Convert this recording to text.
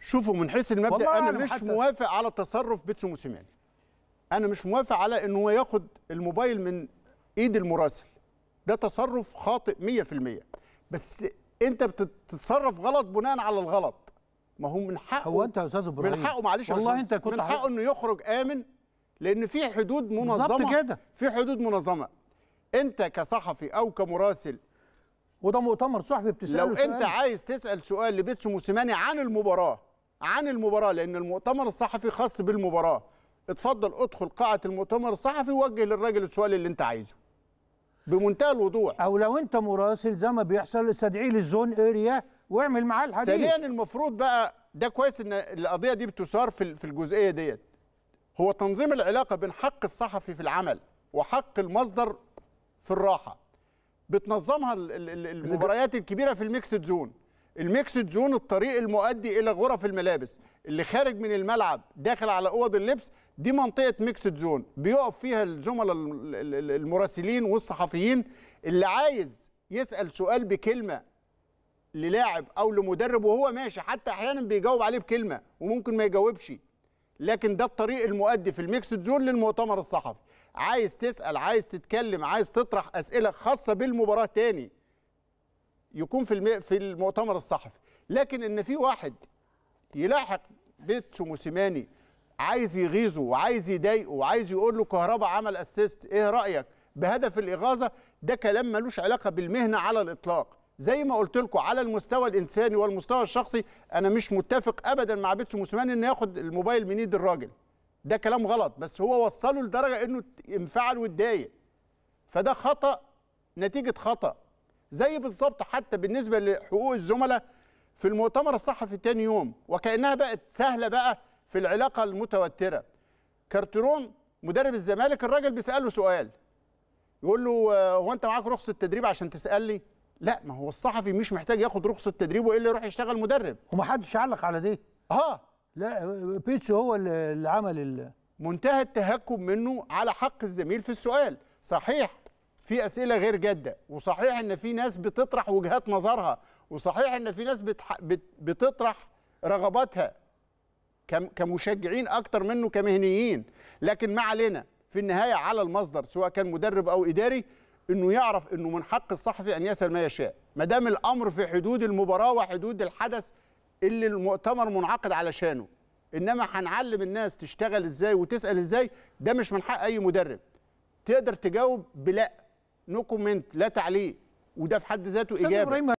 شوفوا من حيث المبدا انا مش موافق على تصرف بيتسو موسيماني انا مش موافق على ان هو ياخد الموبايل من ايد المراسل ده تصرف خاطئ 100% بس انت بتتصرف غلط بناء على الغلط ما هو من حقه هو انت يا استاذ ابراهيم من حقه معلش والله انت كنت من حقه انه يخرج امن لان في حدود منظمه في حدود منظمه انت كصحفي او كمراسل وده مؤتمر صحفي بتساله لو سؤال. انت عايز تسال سؤال لبيتسو موسيماني عن المباراه عن المباراه لان المؤتمر الصحفي خاص بالمباراه اتفضل ادخل قاعه المؤتمر الصحفي ووجه للراجل السؤال اللي انت عايزه بمنتهى الوضوح او لو انت مراسل زي ما بيحصل استدعيه للزون اريا واعمل معاه الحديث ثانيا المفروض بقى ده كويس ان القضيه دي بتثار في في الجزئيه ديت هو تنظيم العلاقه بين حق الصحفي في العمل وحق المصدر في الراحه بتنظمها المباريات الكبيره في الميكسد زون الميكسد زون الطريق المؤدي الى غرف الملابس اللي خارج من الملعب داخل على اوض اللبس دي منطقه ميكسد زون بيقف فيها الزملاء المراسلين والصحفيين اللي عايز يسال سؤال بكلمه للاعب او لمدرب وهو ماشي حتى احيانا بيجاوب عليه بكلمه وممكن ما يجاوبش لكن ده الطريق المؤدي في الميكسد زون للمؤتمر الصحفي عايز تسال عايز تتكلم عايز تطرح اسئله خاصه بالمباراه تاني يكون في في المؤتمر الصحفي لكن ان في واحد يلاحق بيتسو موسيماني عايز يغيظه وعايز يضايقه وعايز يقول له كهربا عمل اسيست ايه رايك بهدف الاغاظه ده كلام ملوش علاقه بالمهنه على الاطلاق زي ما قلت لكم على المستوى الانساني والمستوى الشخصي انا مش متفق ابدا مع بيتس موسيماني انه ياخد الموبايل من ايد الراجل ده كلام غلط بس هو وصله لدرجه انه انفعل واتضايق فده خطا نتيجه خطا زي بالظبط حتى بالنسبه لحقوق الزملاء في المؤتمر الصحفي تاني يوم وكانها بقت سهله بقى في العلاقه المتوتره كارترون مدرب الزمالك الراجل بيساله سؤال يقول له آه، هو انت معاك رخصه تدريب عشان تسالني لا ما هو الصحفي مش محتاج ياخد رخصه تدريب والا يروح يشتغل مدرب ومحدش علق على دي اه لا بيتسو هو اللي عمل ال... منتهى التهكم منه على حق الزميل في السؤال صحيح في اسئله غير جاده وصحيح ان في ناس بتطرح وجهات نظرها وصحيح ان في ناس بتح... بت... بتطرح رغباتها كم... كمشجعين اكتر منه كمهنيين لكن ما علينا في النهايه على المصدر سواء كان مدرب او اداري انه يعرف انه من حق الصحفي ان يسال ما يشاء ما دام الامر في حدود المباراه وحدود الحدث اللي المؤتمر منعقد علشانه انما هنعلم الناس تشتغل ازاي وتسال ازاي ده مش من حق اي مدرب تقدر تجاوب بلا نو كومنت لا تعليق وده في حد ذاته اجابه